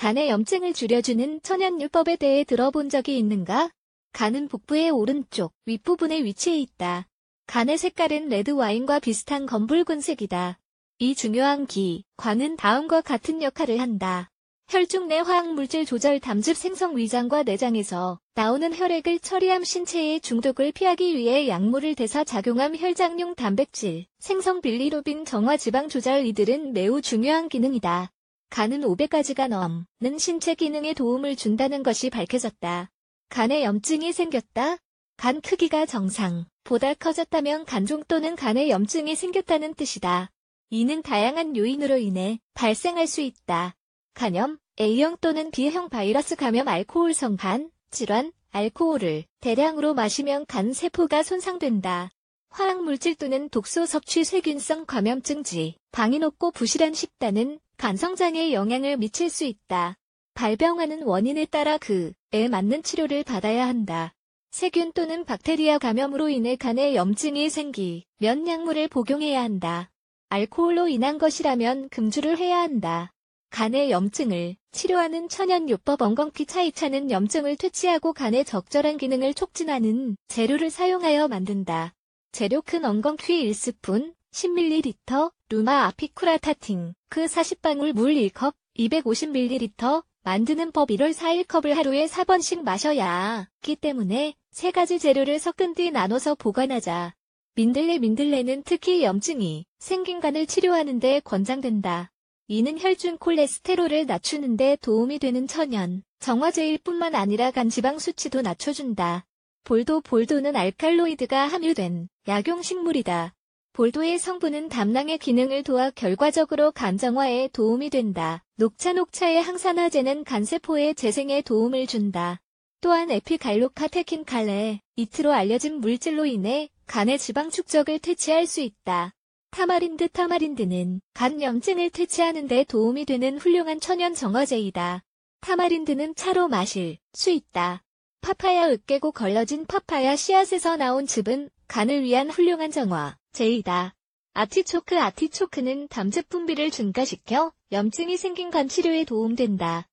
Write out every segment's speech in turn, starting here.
간의 염증을 줄여주는 천연요법에 대해 들어본 적이 있는가? 간은 복부의 오른쪽 윗부분에 위치해 있다. 간의 색깔은 레드 와인과 비슷한 검붉은색이다. 이 중요한 기, 관은 다음과 같은 역할을 한다. 혈중 내 화학물질 조절 담즙 생성 위장과 내장에서 나오는 혈액을 처리함 신체의 중독을 피하기 위해 약물을 대사 작용함 혈장용 단백질, 생성 빌리로빈 정화 지방 조절 이들은 매우 중요한 기능이다. 간은 500가지가 넘는 신체 기능에 도움을 준다는 것이 밝혀졌다. 간에 염증이 생겼다. 간 크기가 정상보다 커졌다면 간종 또는 간에 염증이 생겼다는 뜻이다. 이는 다양한 요인으로 인해 발생할 수 있다. 간염, A형 또는 B형 바이러스 감염 알코올성 간, 질환, 알코올을 대량으로 마시면 간 세포가 손상된다. 화학물질 또는 독소 섭취 세균성 감염증지, 방이 높고 부실한 식단은 간성장애에 영향을 미칠 수 있다. 발병하는 원인에 따라 그에 맞는 치료를 받아야 한다. 세균 또는 박테리아 감염으로 인해 간에 염증이 생기면 약물을 복용해야 한다. 알코올로 인한 것이라면 금주를 해야 한다. 간의 염증을 치료하는 천연요법 엉겅퀴 차이차는 염증을 퇴치하고 간의 적절한 기능을 촉진하는 재료를 사용하여 만든다. 재료 큰 엉겅퀴 1스푼 10ml 루마 아피쿠라 타팅, 크 그 40방울 물 1컵, 250ml, 만드는 법 1월 4일 컵을 하루에 4번씩 마셔야 하기 때문에 세 가지 재료를 섞은 뒤 나눠서 보관하자. 민들레 민들레는 특히 염증이 생긴 간을 치료하는 데 권장된다. 이는 혈중 콜레스테롤을 낮추는 데 도움이 되는 천연, 정화제일 뿐만 아니라 간 지방 수치도 낮춰준다. 볼도 볼도는 알칼로이드가 함유된 약용식물이다. 골도의 성분은 담낭의 기능을 도와 결과적으로 감정화에 도움이 된다. 녹차 녹차의 항산화제는 간세포의 재생에 도움을 준다. 또한 에피갈로카테킨 칼레, 이트로 알려진 물질로 인해 간의 지방 축적을 퇴치할 수 있다. 타마린드 타마린드는 간 염증을 퇴치하는 데 도움이 되는 훌륭한 천연 정화제이다. 타마린드는 차로 마실 수 있다. 파파야 으깨고 걸러진 파파야 씨앗에서 나온 즙은 간을 위한 훌륭한 정화, 제이다 아티초크 아티초크는 담즙 분비를 증가시켜 염증이 생긴 간 치료에 도움된다.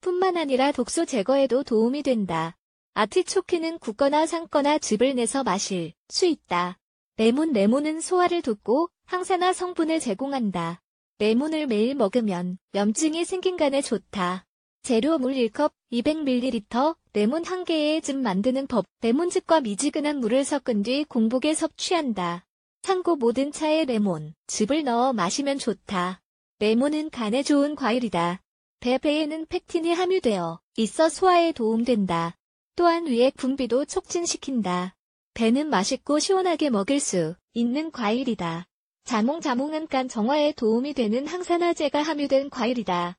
뿐만 아니라 독소 제거에도 도움이 된다. 아티초크는 굽거나 삶거나 즙을 내서 마실 수 있다. 레몬 레몬은 소화를 돕고 항산화 성분을 제공한다. 레몬을 매일 먹으면 염증이 생긴 간에 좋다. 재료 물 1컵, 200ml, 레몬 1개에 즙 만드는 법. 레몬즙과 미지근한 물을 섞은 뒤 공복에 섭취한다. 참고 모든 차에 레몬, 즙을 넣어 마시면 좋다. 레몬은 간에 좋은 과일이다. 배배에는 팩틴이 함유되어 있어 소화에 도움된다. 또한 위액 분비도 촉진시킨다. 배는 맛있고 시원하게 먹을 수 있는 과일이다. 자몽자몽은 간 정화에 도움이 되는 항산화제가 함유된 과일이다.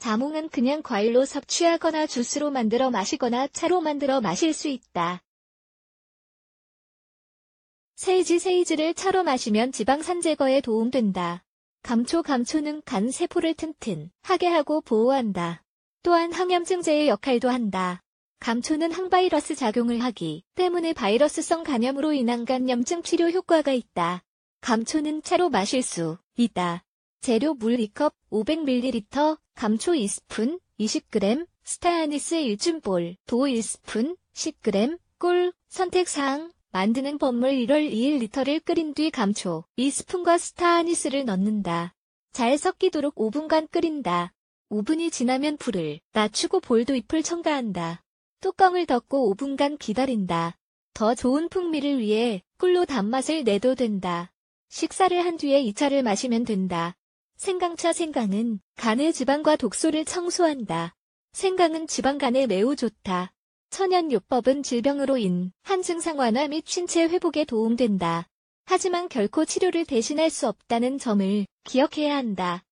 자몽은 그냥 과일로 섭취하거나 주스로 만들어 마시거나 차로 만들어 마실 수 있다. 세이지 세이지를 차로 마시면 지방산 제거에 도움된다. 감초 감초는 간 세포를 튼튼하게 하고 보호한다. 또한 항염증제의 역할도 한다. 감초는 항바이러스 작용을 하기 때문에 바이러스성 간염으로 인한 간염증 치료 효과가 있다. 감초는 차로 마실 수 있다. 재료 물 2컵 500ml 감초 2스푼, 20g, 스타아니스 1춘볼, 도 1스푼, 10g, 꿀, 선택사항, 만드는 법물 1월 2일 리터를 끓인 뒤 감초, 2스푼과 스타아니스를 넣는다. 잘 섞이도록 5분간 끓인다. 5분이 지나면 불을 낮추고 볼도 잎을 첨가한다. 뚜껑을 덮고 5분간 기다린다. 더 좋은 풍미를 위해 꿀로 단맛을 내도 된다. 식사를 한 뒤에 2차를 마시면 된다. 생강차 생강은 간의 지방과 독소를 청소한다. 생강은 지방간에 매우 좋다. 천연요법은 질병으로 인한 증상 완화 및 신체 회복에 도움된다. 하지만 결코 치료를 대신할 수 없다는 점을 기억해야 한다.